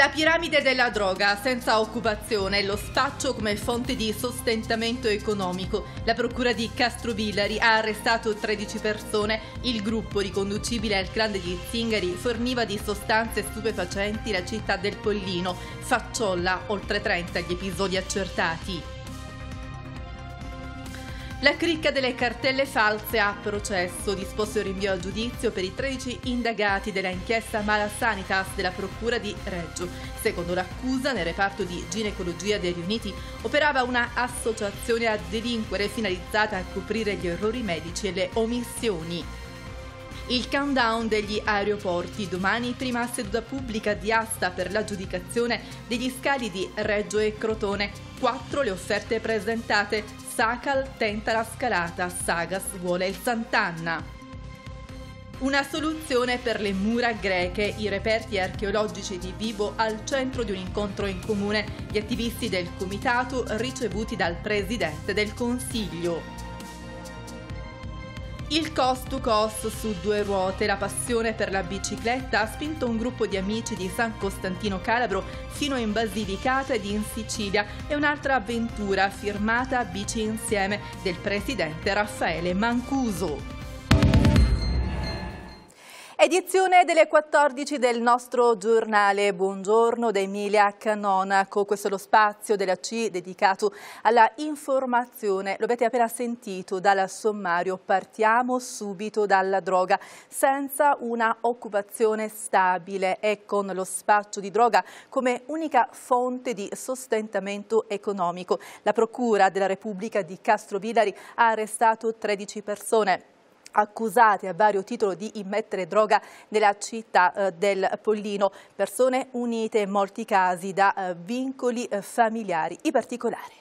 La piramide della droga, senza occupazione, lo spaccio come fonte di sostentamento economico. La procura di Castrovillari ha arrestato 13 persone. Il gruppo, riconducibile al clan degli Zingari, forniva di sostanze stupefacenti la città del Pollino. Facciolla, oltre 30 gli episodi accertati. La cricca delle cartelle false a processo, disposto il rinvio a giudizio per i 13 indagati della inchiesta Malasanitas della Procura di Reggio. Secondo l'accusa, nel reparto di ginecologia dei riuniti operava una associazione a delinquere finalizzata a coprire gli errori medici e le omissioni. Il countdown degli aeroporti. Domani prima seduta pubblica di asta per l'aggiudicazione degli scali di Reggio e Crotone. Quattro le offerte presentate, Sakal tenta la scalata, Sagas vuole il Sant'Anna. Una soluzione per le mura greche, i reperti archeologici di Vibo al centro di un incontro in comune, gli attivisti del comitato ricevuti dal presidente del Consiglio. Il cost to cost su due ruote, la passione per la bicicletta ha spinto un gruppo di amici di San Costantino Calabro fino in Basilicata ed in Sicilia e un'altra avventura firmata Bici Insieme del presidente Raffaele Mancuso. Edizione delle 14 del nostro giornale Buongiorno da Emilia Canonaco. Questo è lo spazio della C dedicato alla informazione. Lo avete appena sentito dal sommario. Partiamo subito dalla droga. Senza una occupazione stabile e con lo spaccio di droga come unica fonte di sostentamento economico. La Procura della Repubblica di Castrovillari ha arrestato 13 persone accusati a vario titolo di immettere droga nella città eh, del Pollino. Persone unite in molti casi da eh, vincoli eh, familiari. I particolari.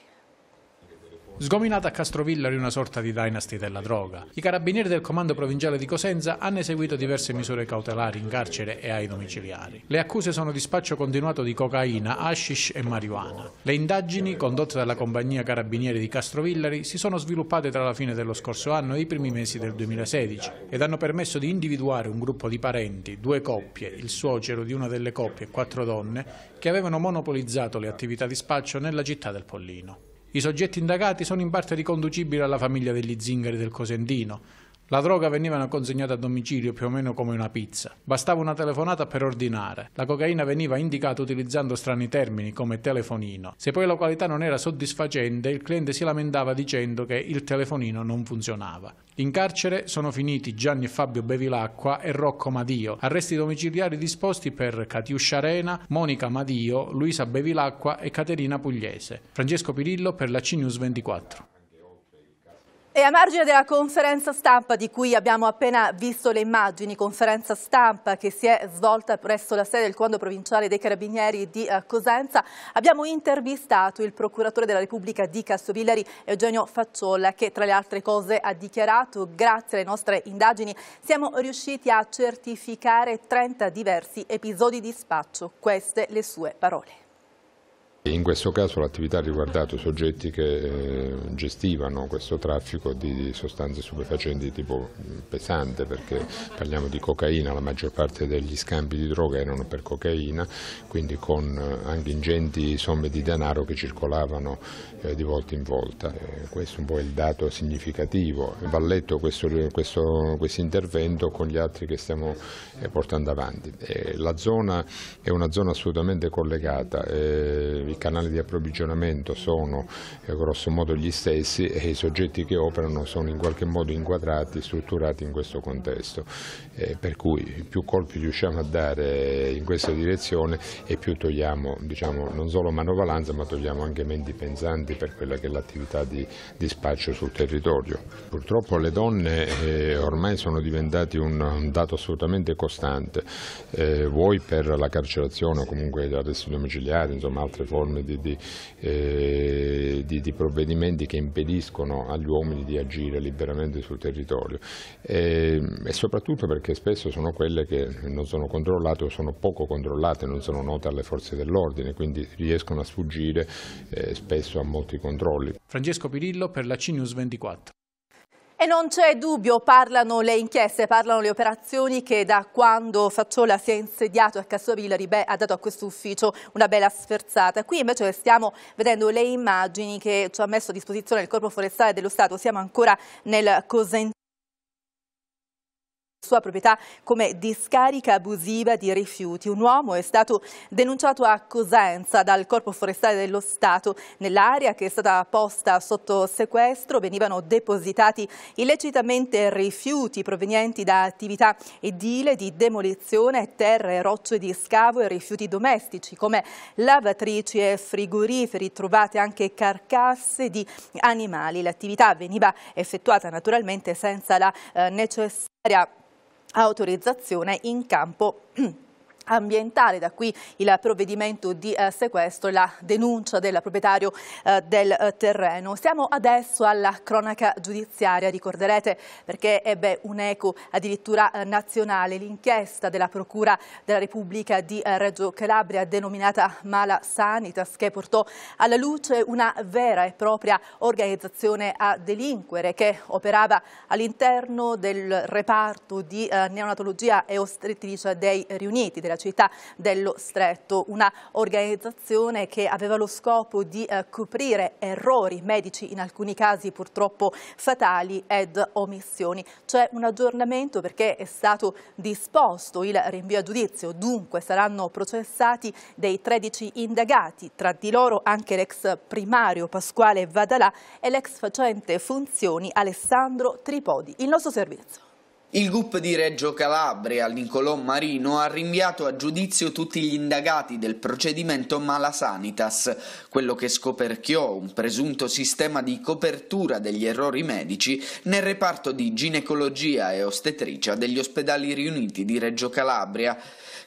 Sgominata a Castrovillari una sorta di dynasty della droga, i carabinieri del comando provinciale di Cosenza hanno eseguito diverse misure cautelari in carcere e ai domiciliari. Le accuse sono di spaccio continuato di cocaina, hashish e marijuana. Le indagini, condotte dalla compagnia carabinieri di Castrovillari, si sono sviluppate tra la fine dello scorso anno e i primi mesi del 2016 ed hanno permesso di individuare un gruppo di parenti, due coppie, il suocero di una delle coppie e quattro donne, che avevano monopolizzato le attività di spaccio nella città del Pollino. I soggetti indagati sono in parte riconducibili alla famiglia degli zingari del Cosentino, la droga veniva consegnata a domicilio più o meno come una pizza. Bastava una telefonata per ordinare. La cocaina veniva indicata utilizzando strani termini come telefonino. Se poi la qualità non era soddisfacente, il cliente si lamentava dicendo che il telefonino non funzionava. In carcere sono finiti Gianni e Fabio Bevilacqua e Rocco Madio, arresti domiciliari disposti per Catiuscia Arena, Monica Madio, Luisa Bevilacqua e Caterina Pugliese. Francesco Pirillo per la CNews 24. E a margine della conferenza stampa di cui abbiamo appena visto le immagini, conferenza stampa che si è svolta presso la sede del Comando Provinciale dei Carabinieri di eh, Cosenza, abbiamo intervistato il procuratore della Repubblica di Castrovillari, Eugenio Facciolla, che tra le altre cose ha dichiarato grazie alle nostre indagini siamo riusciti a certificare 30 diversi episodi di spaccio. Queste le sue parole. In questo caso l'attività ha riguardato soggetti che eh, gestivano questo traffico di sostanze stupefacenti di tipo mm, pesante perché parliamo di cocaina, la maggior parte degli scambi di droga erano per cocaina, quindi con eh, anche ingenti somme di denaro che circolavano eh, di volta in volta. questo è un po' il dato significativo. Va letto questo, questo, questo intervento con gli altri che stiamo portando avanti. la zona è una zona assolutamente collegata i canali di approvvigionamento sono eh, grossomodo gli stessi e i soggetti che operano sono in qualche modo inquadrati, strutturati in questo contesto. Eh, per cui più colpi riusciamo a dare in questa direzione e più togliamo diciamo, non solo manovalanza ma togliamo anche menti pensanti per quella che è l'attività di, di, spaccio sul territorio. Purtroppo le donne eh, ormai sono diventate un, un dato assolutamente costante, eh, vuoi per la carcerazione o comunque l'arresto domiciliare, insomma altre forme con di, di, eh, di, di, provvedimenti che impediscono agli uomini di agire liberamente sul territorio e, eh, e soprattutto perché spesso sono quelle che non sono controllate o sono poco controllate, non sono note alle forze dell'ordine, quindi riescono a sfuggire eh, spesso a molti controlli. Francesco Pirillo per la CNews 24. E non c'è dubbio, parlano le inchieste, parlano le operazioni che da quando Facciola si è insediato a Cassovilari beh, ha dato a questo ufficio una bella sferzata. Qui invece stiamo vedendo le immagini che ci ha messo a disposizione il Corpo Forestale dello Stato, siamo ancora nel Cosentino sua proprietà come discarica abusiva di rifiuti. Un uomo è stato denunciato a Cosenza dal Corpo Forestale dello Stato. Nell'area che è stata posta sotto sequestro venivano depositati illecitamente rifiuti provenienti da attività edile di demolizione, terre, rocce di scavo e rifiuti domestici come lavatrici e frigoriferi, trovate anche carcasse di animali. L'attività veniva effettuata naturalmente senza la eh, necessaria autorizzazione in campo ambientale, da qui il provvedimento di eh, sequestro e la denuncia del proprietario eh, del eh, terreno. Siamo adesso alla cronaca giudiziaria, ricorderete perché ebbe un eco addirittura eh, nazionale l'inchiesta della Procura della Repubblica di eh, Reggio Calabria denominata Mala Sanitas che portò alla luce una vera e propria organizzazione a delinquere che operava all'interno del reparto di neonatologia e ostetricia dei riuniti della città dello Stretto, una organizzazione che aveva lo scopo di eh, coprire errori medici, in alcuni casi purtroppo fatali, ed omissioni. C'è un aggiornamento perché è stato disposto il rinvio a giudizio, dunque saranno processati dei 13 indagati, tra di loro anche l'ex primario Pasquale Vadalà e l'ex facente funzioni Alessandro Tripodi. Il nostro servizio. Il GUP di Reggio Calabria, Nicolò Marino, ha rinviato a giudizio tutti gli indagati del procedimento Malasanitas, quello che scoperchiò un presunto sistema di copertura degli errori medici nel reparto di ginecologia e ostetricia degli ospedali riuniti di Reggio Calabria.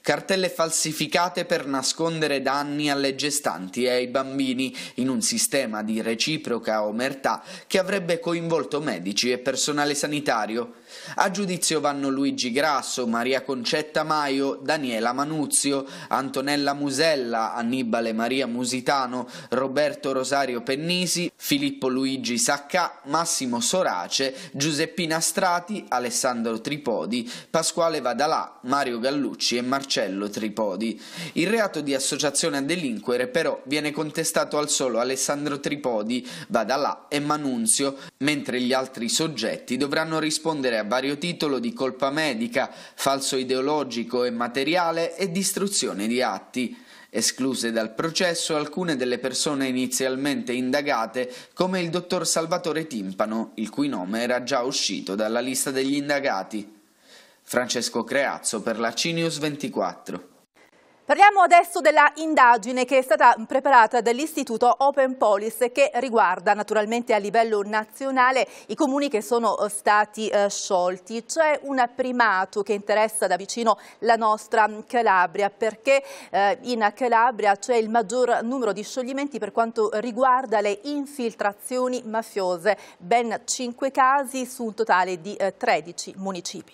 Cartelle falsificate per nascondere danni alle gestanti e ai bambini in un sistema di reciproca omertà che avrebbe coinvolto medici e personale sanitario. A giudizio vanno Luigi Grasso, Maria Concetta Maio, Daniela Manuzio, Antonella Musella, Annibale Maria Musitano, Roberto Rosario Pennisi, Filippo Luigi Sacca, Massimo Sorace, Giuseppina Strati, Alessandro Tripodi, Pasquale Vadalà, Mario Gallucci e Marcello Tripodi. Il reato di associazione a delinquere però viene contestato al solo Alessandro Tripodi, Vadalà e Manunzio, mentre gli altri soggetti dovranno rispondere a a vario titolo di colpa medica, falso ideologico e materiale e distruzione di atti. Escluse dal processo alcune delle persone inizialmente indagate, come il dottor Salvatore Timpano, il cui nome era già uscito dalla lista degli indagati. Francesco Creazzo per la Cinius 24. Parliamo adesso della indagine che è stata preparata dall'Istituto Open Police che riguarda naturalmente a livello nazionale i comuni che sono eh, stati eh, sciolti. C'è un primato che interessa da vicino la nostra mm, Calabria perché eh, in Calabria c'è il maggior numero di scioglimenti per quanto riguarda le infiltrazioni mafiose, ben 5 casi su un totale di eh, 13 municipi.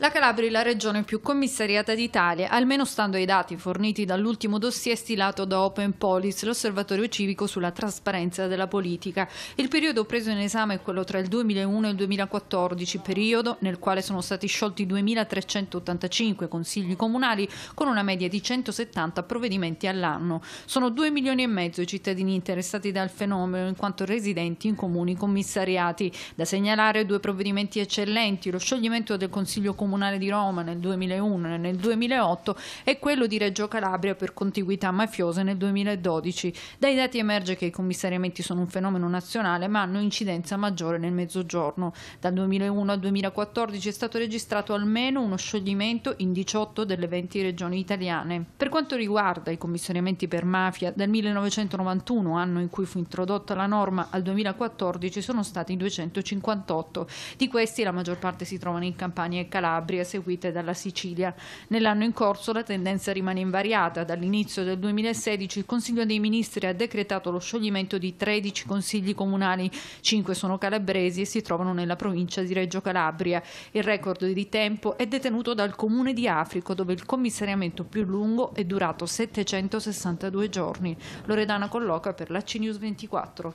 La Calabria è la regione più commissariata d'Italia, almeno stando ai dati forniti dall'ultimo dossier stilato da Open Police, l'osservatorio civico sulla trasparenza della politica. Il periodo preso in esame è quello tra il 2001 e il 2014, periodo nel quale sono stati sciolti 2.385 consigli comunali con una media di 170 provvedimenti all'anno. Sono 2 milioni e mezzo i cittadini interessati dal fenomeno in quanto residenti in comuni commissariati. Da segnalare due provvedimenti eccellenti, lo scioglimento del Consiglio Comunale Comunale di Roma nel 2001 e nel 2008 e quello di Reggio Calabria per contiguità mafiose nel 2012. Dai dati emerge che i commissariamenti sono un fenomeno nazionale ma hanno incidenza maggiore nel mezzogiorno. Dal 2001 al 2014 è stato registrato almeno uno scioglimento in 18 delle 20 regioni italiane. Per quanto riguarda i commissariamenti per mafia, dal 1991, anno in cui fu introdotta la norma, al 2014 sono stati 258. Di questi la maggior parte si trovano in Campania e Calabria Calabria, seguite dalla Sicilia. Nell'anno in corso la tendenza rimane invariata. Dall'inizio del 2016 il Consiglio dei Ministri ha decretato lo scioglimento di 13 consigli comunali, 5 sono calabresi e si trovano nella provincia di Reggio Calabria. Il record di tempo è detenuto dal comune di Africo, dove il commissariamento più lungo è durato 762 giorni. Loredana colloca per la CNews 24.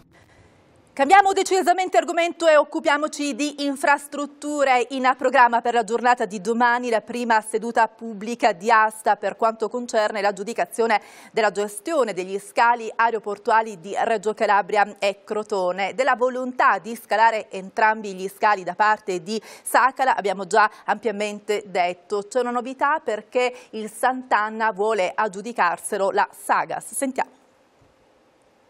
Cambiamo decisamente argomento e occupiamoci di infrastrutture in programma per la giornata di domani, la prima seduta pubblica di asta per quanto concerne l'aggiudicazione della gestione degli scali aeroportuali di Reggio Calabria e Crotone. Della volontà di scalare entrambi gli scali da parte di Sacala abbiamo già ampiamente detto. C'è una novità perché il Sant'Anna vuole aggiudicarselo la Sagas. Sentiamo.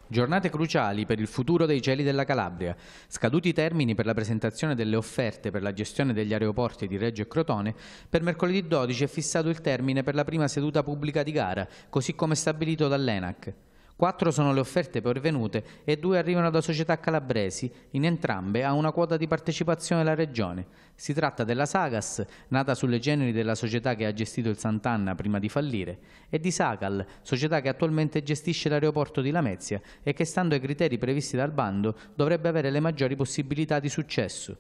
Giornate cruciali per il futuro dei cieli della Calabria. Scaduti i termini per la presentazione delle offerte per la gestione degli aeroporti di Reggio e Crotone, per mercoledì 12 è fissato il termine per la prima seduta pubblica di gara, così come stabilito dall'ENAC. Quattro sono le offerte pervenute e due arrivano da società calabresi, in entrambe ha una quota di partecipazione la Regione. Si tratta della Sagas, nata sulle generi della società che ha gestito il Sant'Anna prima di fallire, e di Sagal, società che attualmente gestisce l'aeroporto di Lamezia e che, stando ai criteri previsti dal bando, dovrebbe avere le maggiori possibilità di successo.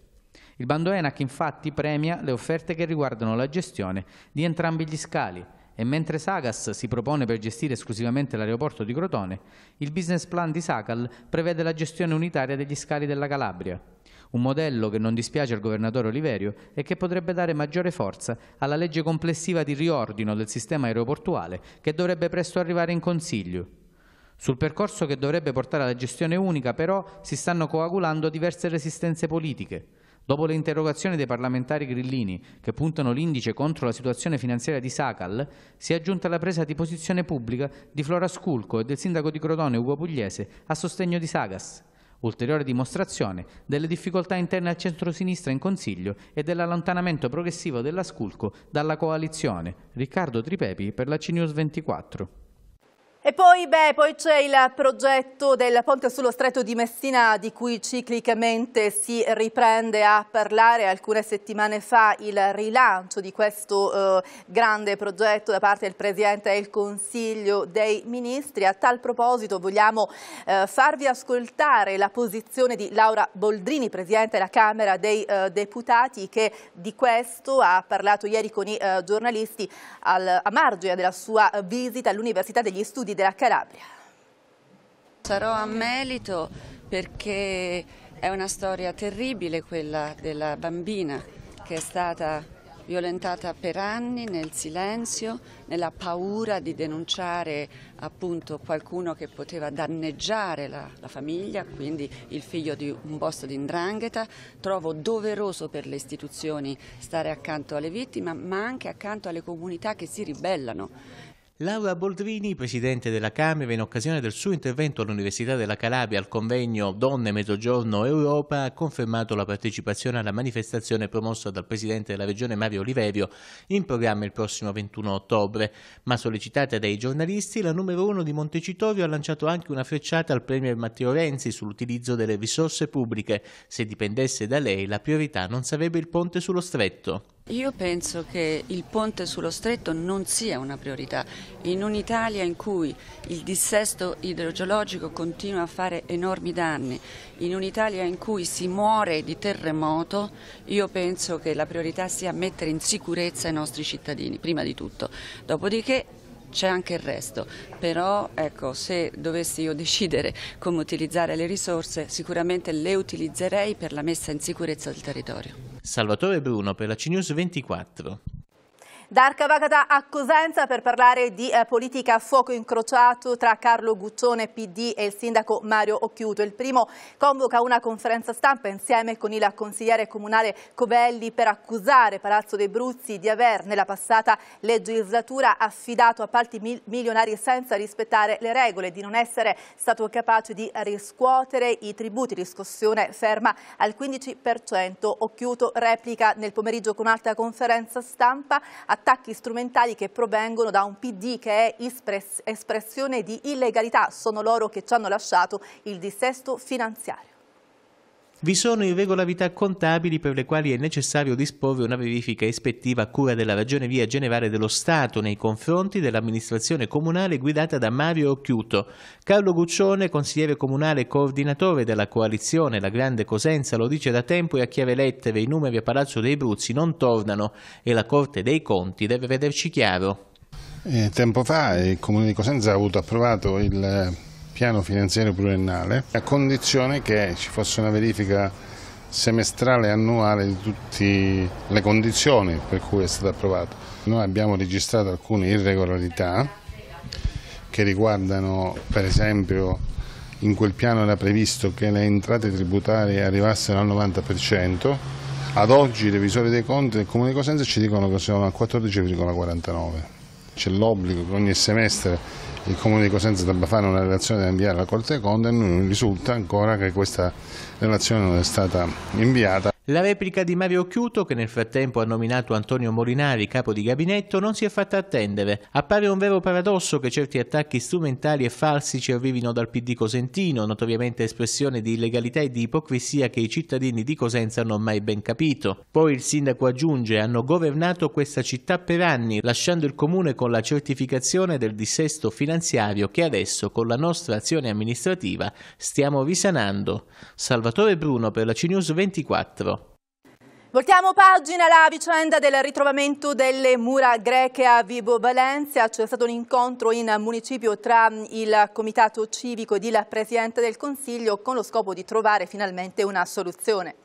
Il bando ENAC infatti premia le offerte che riguardano la gestione di entrambi gli scali, e mentre Sagas si propone per gestire esclusivamente l'aeroporto di Crotone, il business plan di Sacal prevede la gestione unitaria degli scali della Calabria, un modello che non dispiace al governatore Oliverio e che potrebbe dare maggiore forza alla legge complessiva di riordino del sistema aeroportuale che dovrebbe presto arrivare in Consiglio. Sul percorso che dovrebbe portare alla gestione unica però si stanno coagulando diverse resistenze politiche, Dopo le interrogazioni dei parlamentari grillini, che puntano l'indice contro la situazione finanziaria di Sacal, si è aggiunta la presa di posizione pubblica di Flora Sculco e del sindaco di Crotone Ugo Pugliese a sostegno di Sagas. Ulteriore dimostrazione delle difficoltà interne al centro-sinistra in Consiglio e dell'allontanamento progressivo della Sculco dalla coalizione. Riccardo Tripepi per la CNews 24. E poi, poi c'è il progetto del ponte sullo stretto di Messina di cui ciclicamente si riprende a parlare alcune settimane fa il rilancio di questo eh, grande progetto da parte del Presidente del Consiglio dei Ministri. A tal proposito vogliamo eh, farvi ascoltare la posizione di Laura Boldrini, Presidente della Camera dei eh, Deputati che di questo ha parlato ieri con i eh, giornalisti al, a margine della sua eh, visita all'Università degli Studi della Calabria. Sarò a Melito perché è una storia terribile quella della bambina che è stata violentata per anni nel silenzio, nella paura di denunciare appunto qualcuno che poteva danneggiare la, la famiglia, quindi il figlio di un boss di indrangheta. Trovo doveroso per le istituzioni stare accanto alle vittime, ma anche accanto alle comunità che si ribellano. Laura Boldrini, presidente della Camera, in occasione del suo intervento all'Università della Calabria al convegno Donne Mezzogiorno Europa, ha confermato la partecipazione alla manifestazione promossa dal presidente della regione Mario Oliverio in programma il prossimo 21 ottobre. Ma sollecitata dai giornalisti, la numero uno di Montecitorio ha lanciato anche una frecciata al premier Matteo Renzi sull'utilizzo delle risorse pubbliche. Se dipendesse da lei, la priorità non sarebbe il ponte sullo stretto. Io penso che il ponte sullo stretto non sia una priorità. In un'Italia in cui il dissesto idrogeologico continua a fare enormi danni, in un'Italia in cui si muore di terremoto, io penso che la priorità sia mettere in sicurezza i nostri cittadini, prima di tutto. Dopodiché c'è anche il resto, però ecco, se dovessi io decidere come utilizzare le risorse, sicuramente le utilizzerei per la messa in sicurezza del territorio. Salvatore Bruno per la CNews 24. Da Arcavagata a Cosenza per parlare di eh, politica a fuoco incrociato tra Carlo Guccione PD e il sindaco Mario Occhiuto. Il primo convoca una conferenza stampa insieme con il consigliere comunale Covelli per accusare Palazzo dei Bruzzi di aver nella passata legislatura affidato appalti mil milionari senza rispettare le regole, di non essere stato capace di riscuotere i tributi. Riscossione ferma al 15%. Occhiuto replica nel pomeriggio con un'altra conferenza stampa. A attacchi strumentali che provengono da un PD che è espressione di illegalità, sono loro che ci hanno lasciato il dissesto finanziario. Vi sono irregolarità contabili per le quali è necessario disporre una verifica ispettiva a cura della ragione via Generale dello Stato nei confronti dell'amministrazione comunale guidata da Mario Occhiuto. Carlo Guccione, consigliere comunale e coordinatore della coalizione La Grande Cosenza, lo dice da tempo e a chiave lettere i numeri a Palazzo dei Bruzzi non tornano e la Corte dei Conti deve vederci chiaro. Eh, tempo fa il Comune di Cosenza ha avuto approvato il piano finanziario pluriennale, a condizione che ci fosse una verifica semestrale e annuale di tutte le condizioni per cui è stato approvato. Noi abbiamo registrato alcune irregolarità che riguardano per esempio in quel piano era previsto che le entrate tributarie arrivassero al 90%, ad oggi i revisori dei conti del Comune di Cosenza ci dicono che sono al 14,49%. C'è l'obbligo che ogni semestre il Comune di Cosenza debba fare una relazione da inviare alla Corte dei Conti e non risulta ancora che questa relazione non è stata inviata. La replica di Mario Chiuto, che nel frattempo ha nominato Antonio Molinari capo di gabinetto, non si è fatta attendere. Appare un vero paradosso che certi attacchi strumentali e falsi ci arrivino dal PD cosentino, notoriamente espressione di illegalità e di ipocrisia che i cittadini di Cosenza hanno mai ben capito. Poi il sindaco aggiunge, hanno governato questa città per anni, lasciando il comune con la certificazione del dissesto finanziario che adesso con la nostra azione amministrativa stiamo risanando. Salvatore Bruno per la CNews 24. Voltiamo pagina la vicenda del ritrovamento delle mura greche a Vibo Valencia. C'è stato un incontro in municipio tra il comitato civico e il presidente del consiglio con lo scopo di trovare finalmente una soluzione.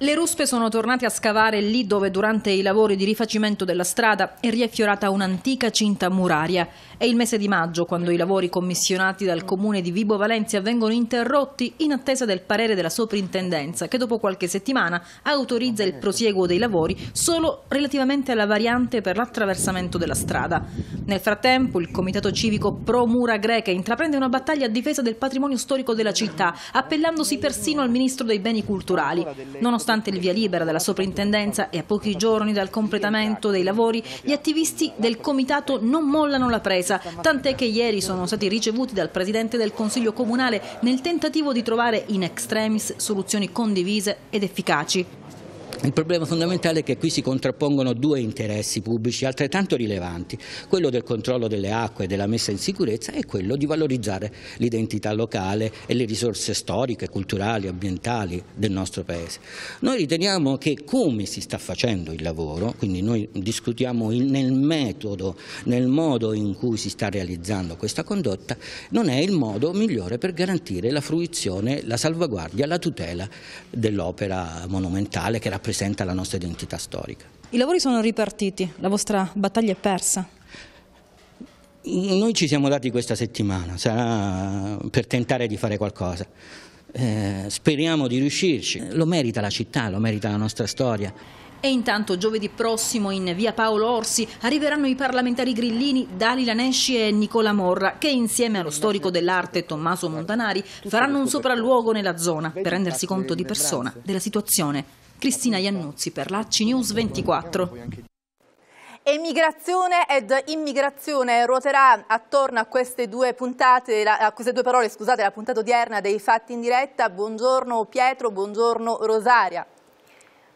Le ruspe sono tornate a scavare lì dove durante i lavori di rifacimento della strada è riaffiorata un'antica cinta muraria. È il mese di maggio quando i lavori commissionati dal comune di Vibo Valencia vengono interrotti in attesa del parere della soprintendenza che dopo qualche settimana autorizza il prosieguo dei lavori solo relativamente alla variante per l'attraversamento della strada. Nel frattempo il comitato civico pro mura greca intraprende una battaglia a difesa del patrimonio storico della città appellandosi persino al ministro dei beni culturali. Nonostante Nonostante il via libera della soprintendenza e a pochi giorni dal completamento dei lavori, gli attivisti del comitato non mollano la presa, tant'è che ieri sono stati ricevuti dal Presidente del Consiglio Comunale nel tentativo di trovare in extremis soluzioni condivise ed efficaci. Il problema fondamentale è che qui si contrappongono due interessi pubblici altrettanto rilevanti, quello del controllo delle acque e della messa in sicurezza e quello di valorizzare l'identità locale e le risorse storiche, culturali, ambientali del nostro Paese. Noi riteniamo che come si sta facendo il lavoro, quindi noi discutiamo nel metodo, nel modo in cui si sta realizzando questa condotta, non è il modo migliore per garantire la fruizione, la salvaguardia, la tutela dell'opera monumentale che rappresenta rappresenta la nostra identità storica. I lavori sono ripartiti, la vostra battaglia è persa. Noi ci siamo dati questa settimana sarà per tentare di fare qualcosa. Eh, speriamo di riuscirci. Lo merita la città, lo merita la nostra storia. E intanto giovedì prossimo in via Paolo Orsi arriveranno i parlamentari grillini Dalila Nesci e Nicola Morra che insieme allo storico dell'arte Tommaso Montanari faranno un sopralluogo nella zona per rendersi conto di persona della situazione. Cristina Iannuzzi per la CNews 24. Emigrazione ed immigrazione ruoterà attorno a queste due puntate, a queste due parole, scusate, la puntata odierna dei fatti in diretta. Buongiorno Pietro, buongiorno Rosaria.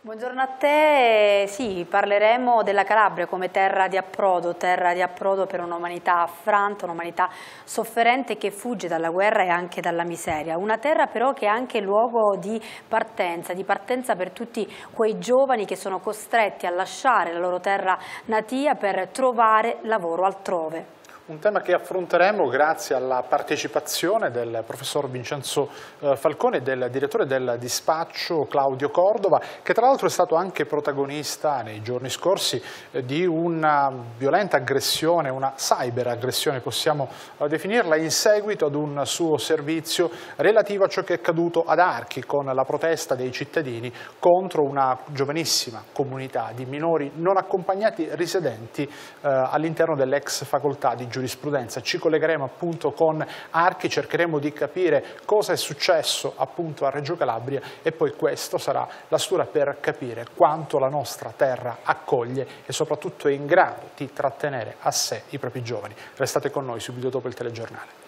Buongiorno a te, sì, parleremo della Calabria come terra di approdo, terra di approdo per un'umanità affranta, un'umanità sofferente che fugge dalla guerra e anche dalla miseria, una terra però che è anche luogo di partenza, di partenza per tutti quei giovani che sono costretti a lasciare la loro terra natia per trovare lavoro altrove un tema che affronteremo grazie alla partecipazione del professor Vincenzo eh, Falcone e del direttore del dispaccio Claudio Cordova, che tra l'altro è stato anche protagonista nei giorni scorsi eh, di una violenta aggressione, una cyberaggressione possiamo eh, definirla, in seguito ad un suo servizio relativo a ciò che è accaduto ad Archi con la protesta dei cittadini contro una giovanissima comunità di minori non accompagnati risedenti all'interno dell'ex facoltà di giurisprudenza. Ci collegheremo appunto con Archi, cercheremo di capire cosa è successo appunto a Reggio Calabria e poi questo sarà la stura per capire quanto la nostra terra accoglie e soprattutto è in grado di trattenere a sé i propri giovani. Restate con noi subito dopo il telegiornale.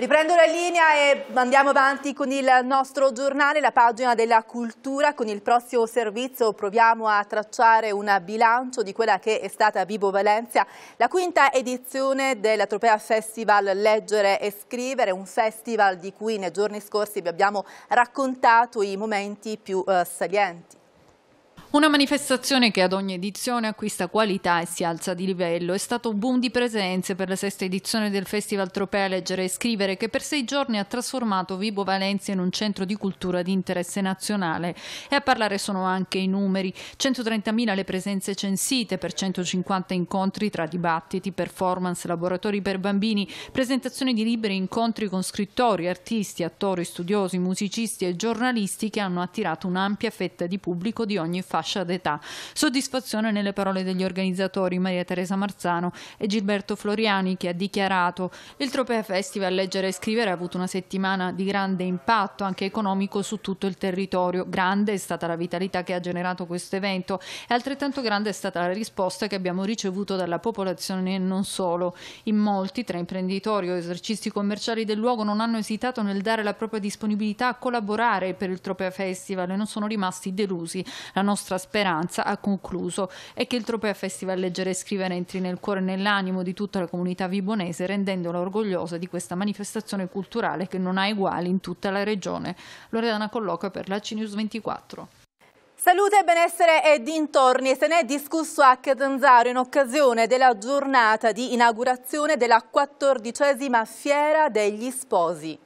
Riprendo la linea e andiamo avanti con il nostro giornale, la pagina della cultura. Con il prossimo servizio proviamo a tracciare un bilancio di quella che è stata Vibo Valencia, la quinta edizione della Tropea Festival Leggere e Scrivere, un festival di cui nei giorni scorsi vi abbiamo raccontato i momenti più eh, salienti. Una manifestazione che ad ogni edizione acquista qualità e si alza di livello. È stato un boom di presenze per la sesta edizione del Festival Tropea Leggere e Scrivere che per sei giorni ha trasformato Vibo Valencia in un centro di cultura di interesse nazionale. E a parlare sono anche i numeri. 130.000 le presenze censite per 150 incontri tra dibattiti, performance, laboratori per bambini, presentazioni di libri e incontri con scrittori, artisti, attori, studiosi, musicisti e giornalisti che hanno attirato un'ampia fetta di pubblico di ogni fase fascia d'età. Soddisfazione nelle parole degli organizzatori Maria Teresa Marzano e Gilberto Floriani che ha dichiarato il Tropea Festival Leggere e Scrivere ha avuto una settimana di grande impatto anche economico su tutto il territorio. Grande è stata la vitalità che ha generato questo evento e altrettanto grande è stata la risposta che abbiamo ricevuto dalla popolazione e non solo. In molti, tra imprenditori o esercizi commerciali del luogo, non hanno esitato nel dare la propria disponibilità a collaborare per il Tropea Festival e non sono rimasti delusi. La nostra nostra speranza, ha concluso, è che il Tropea Festival Leggere e Scrivere entri nel cuore e nell'animo di tutta la comunità vibonese, rendendola orgogliosa di questa manifestazione culturale che non ha eguali in tutta la regione. Loredana colloca per la CNews 24. Salute, benessere e dintorni. Se ne è discusso a Catanzaro in occasione della giornata di inaugurazione della quattordicesima Fiera degli Sposi.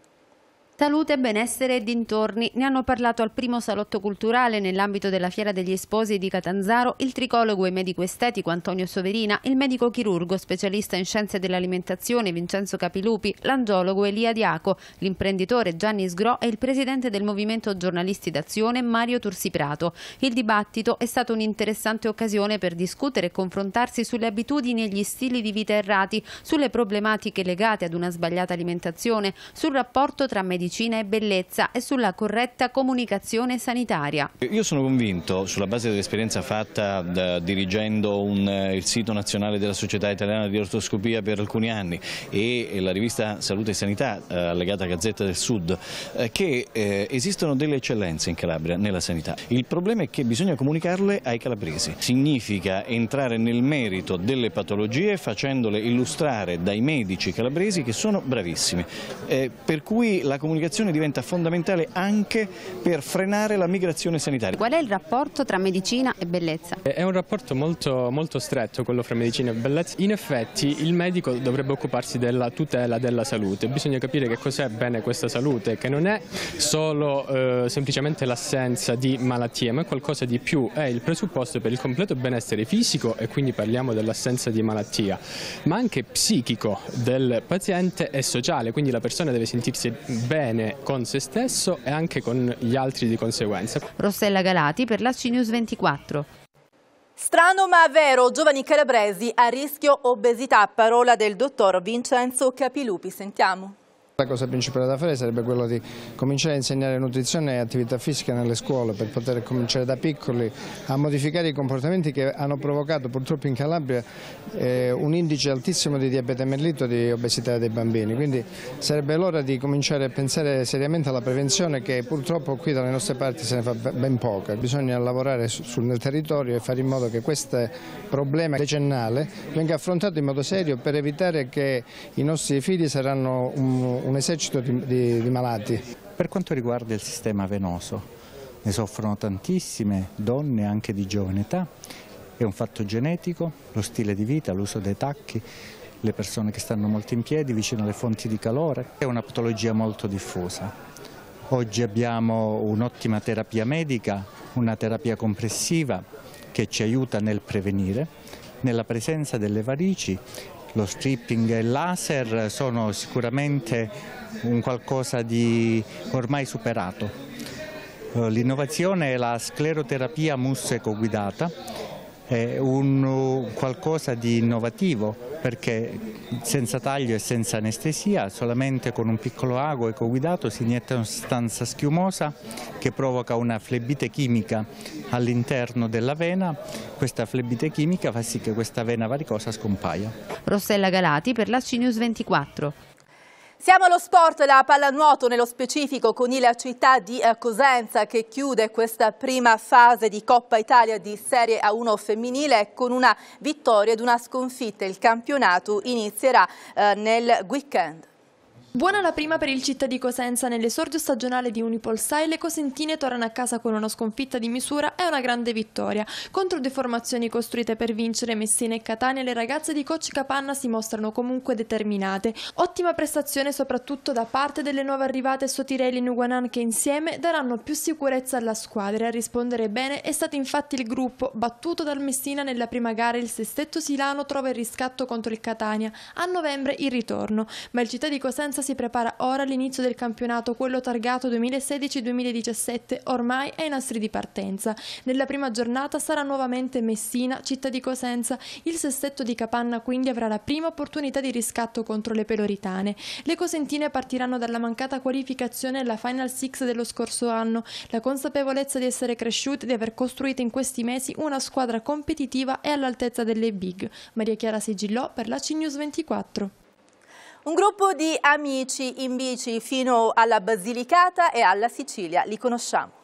Salute, benessere e dintorni. Ne hanno parlato al primo salotto culturale nell'ambito della Fiera degli Sposi di Catanzaro il tricologo e medico estetico Antonio Soverina, il medico chirurgo specialista in scienze dell'alimentazione Vincenzo Capilupi, l'angiologo Elia Diaco, l'imprenditore Gianni Sgro e il presidente del Movimento Giornalisti d'Azione Mario Tursiprato. Il dibattito è stata un'interessante occasione per discutere e confrontarsi sulle abitudini e gli stili di vita errati, sulle problematiche legate ad una sbagliata alimentazione, sul rapporto tra medicina medicina e bellezza e sulla corretta comunicazione sanitaria. Io sono convinto, sulla base dell'esperienza fatta da, dirigendo un, eh, il sito nazionale della Società Italiana di Ortoscopia per alcuni anni e la rivista Salute e Sanità, eh, a Gazzetta del Sud, eh, che eh, esistono delle eccellenze in Calabria nella sanità. Il problema è che bisogna comunicarle ai calabresi. Significa entrare nel merito delle patologie facendole illustrare dai medici calabresi che sono bravissimi. Eh, per cui la comunicazione comunicazione diventa fondamentale anche per frenare la migrazione sanitaria. Qual è il rapporto tra medicina e bellezza? È un rapporto molto, molto stretto quello fra medicina e bellezza. In effetti il medico dovrebbe occuparsi della tutela della salute. Bisogna capire che cos'è bene questa salute, che non è solo eh, semplicemente l'assenza di malattie, ma è qualcosa di più. È il presupposto per il completo benessere fisico e quindi parliamo dell'assenza di malattia, ma anche psichico del paziente e sociale, quindi la persona deve sentirsi bene bene con se stesso e anche con gli altri di conseguenza. Rossella Galati per la CNews 24. Strano ma vero, giovani calabresi a rischio obesità, parola del dottor Vincenzo Capilupi, sentiamo. La cosa principale da fare sarebbe quella di cominciare a insegnare nutrizione e attività fisica nelle scuole per poter cominciare da piccoli a modificare i comportamenti che hanno provocato purtroppo in Calabria eh, un indice altissimo di diabete mellito e di obesità dei bambini. Quindi sarebbe l'ora di cominciare a pensare seriamente alla prevenzione che purtroppo qui dalle nostre parti se ne fa ben poca. Bisogna lavorare nel territorio e fare in modo che questo problema decennale venga affrontato in modo serio per evitare che i nostri figli saranno un un esercito di, di, di malati. Per quanto riguarda il sistema venoso, ne soffrono tantissime donne anche di giovane età, è un fatto genetico, lo stile di vita, l'uso dei tacchi, le persone che stanno molto in piedi vicino alle fonti di calore, è una patologia molto diffusa. Oggi abbiamo un'ottima terapia medica, una terapia compressiva che ci aiuta nel prevenire, nella presenza delle varici lo stripping e il laser sono sicuramente un qualcosa di ormai superato. Eh, l'innovazione è la scleroterapia musseco guidata eh, un, uh, qualcosa di innovativo perché senza taglio e senza anestesia, solamente con un piccolo ago ecoguidato si inietta una sostanza schiumosa che provoca una flebite chimica all'interno della vena, questa flebite chimica fa sì che questa vena varicosa scompaia. Rossella Galati per la CNews 24. Siamo allo sport, la pallanuoto nello specifico con il città di eh, Cosenza che chiude questa prima fase di Coppa Italia di Serie A1 femminile con una vittoria ed una sconfitta. Il campionato inizierà eh, nel weekend. Buona la prima per il città di Cosenza, nell'esordio stagionale di Unipolsai le cosentine tornano a casa con una sconfitta di misura e una grande vittoria. Contro due formazioni costruite per vincere Messina e Catania, le ragazze di coach Capanna si mostrano comunque determinate. Ottima prestazione soprattutto da parte delle nuove arrivate Sotirelli e Nuguanan che insieme daranno più sicurezza alla squadra. A rispondere bene è stato infatti il gruppo, battuto dal Messina nella prima gara il sestetto Silano trova il riscatto contro il Catania, a novembre il ritorno, ma il città di Cosenza si prepara ora all'inizio del campionato, quello targato 2016-2017, ormai ai nastri di partenza. Nella prima giornata sarà nuovamente Messina, città di Cosenza. Il sestetto di Capanna quindi avrà la prima opportunità di riscatto contro le peloritane. Le cosentine partiranno dalla mancata qualificazione alla Final Six dello scorso anno, la consapevolezza di essere cresciute e di aver costruito in questi mesi una squadra competitiva e all'altezza delle big. Maria Chiara Sigillò per la CNews 24. Un gruppo di amici in bici fino alla Basilicata e alla Sicilia, li conosciamo.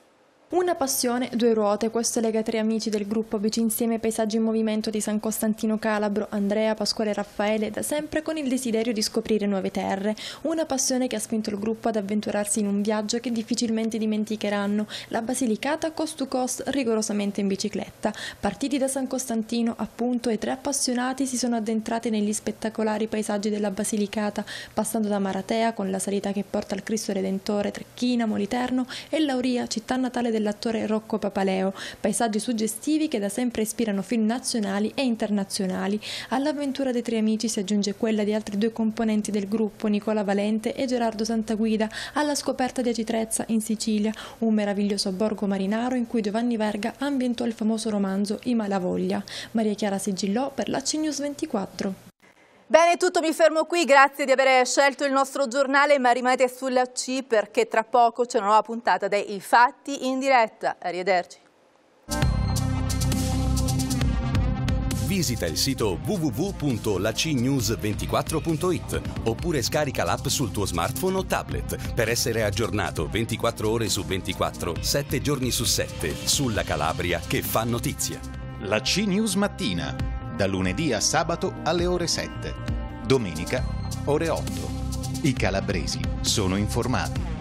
Una passione, due ruote, questo lega tre amici del gruppo Bici Insieme Paesaggi in Movimento di San Costantino Calabro, Andrea, Pasquale e Raffaele, da sempre con il desiderio di scoprire nuove terre. Una passione che ha spinto il gruppo ad avventurarsi in un viaggio che difficilmente dimenticheranno, la Basilicata cost to cost rigorosamente in bicicletta. Partiti da San Costantino, appunto, i tre appassionati si sono addentrati negli spettacolari paesaggi della Basilicata, passando da Maratea con la salita che porta al Cristo Redentore, Trecchina, Moliterno e Lauria, città natale del dell'attore Rocco Papaleo, paesaggi suggestivi che da sempre ispirano film nazionali e internazionali. All'avventura dei tre amici si aggiunge quella di altri due componenti del gruppo, Nicola Valente e Gerardo Santaguida, alla scoperta di Agitrezza in Sicilia, un meraviglioso borgo marinaro in cui Giovanni Verga ambientò il famoso romanzo I Malavoglia. Maria Chiara Sigillò per la CNews 24. Bene, tutto, mi fermo qui, grazie di aver scelto il nostro giornale, ma rimanete sulla C perché tra poco c'è una nuova puntata dei Fatti in diretta. Arrivederci. Visita il sito www.lacnews24.it oppure scarica l'app sul tuo smartphone o tablet per essere aggiornato 24 ore su 24, 7 giorni su 7 sulla Calabria che fa notizia. La C News Mattina da lunedì a sabato alle ore 7, domenica ore 8. I calabresi sono informati.